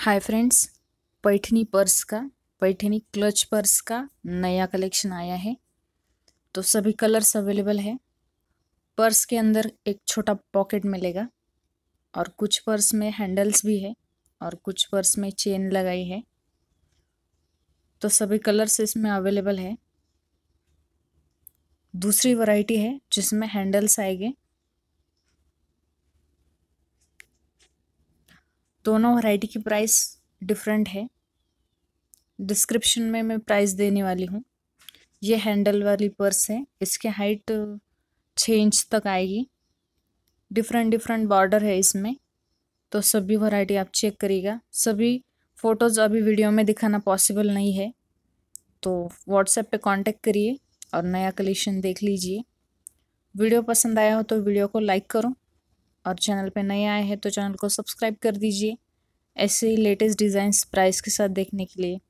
hi friends Paithani purse का Paithani clutch purse का नया कलेक्शन आया है तो सभी कलर्स अवेलेबल है पर्स के अंदर एक छोटा पॉकेट मिलेगा और कुछ पर्स में हैंडल्स भी है और कुछ पर्स में चेन लगाई है तो सभी कलर्स इसमें अवेलेबल है दूसरी वैरायटी है जिसमें हैंडल्स आएंगे दोनों वैरायटी की प्राइस डिफरेंट है डिस्क्रिप्शन में मैं प्राइस देने वाली हूँ ये हैंडल वाली पर्स है इसकी हाइट छः इंच तक आएगी डिफरेंट डिफरेंट बॉर्डर है इसमें तो सभी वैरायटी आप चेक करिएगा सभी फ़ोटोज़ अभी वीडियो में दिखाना पॉसिबल नहीं है तो व्हाट्सएप पे कांटेक्ट करिए और नया कलेक्शन देख लीजिए वीडियो पसंद आया हो तो वीडियो को लाइक करो और चैनल पे नए आए हैं तो चैनल को सब्सक्राइब कर दीजिए ऐसे ही लेटेस्ट डिज़ाइंस प्राइस के साथ देखने के लिए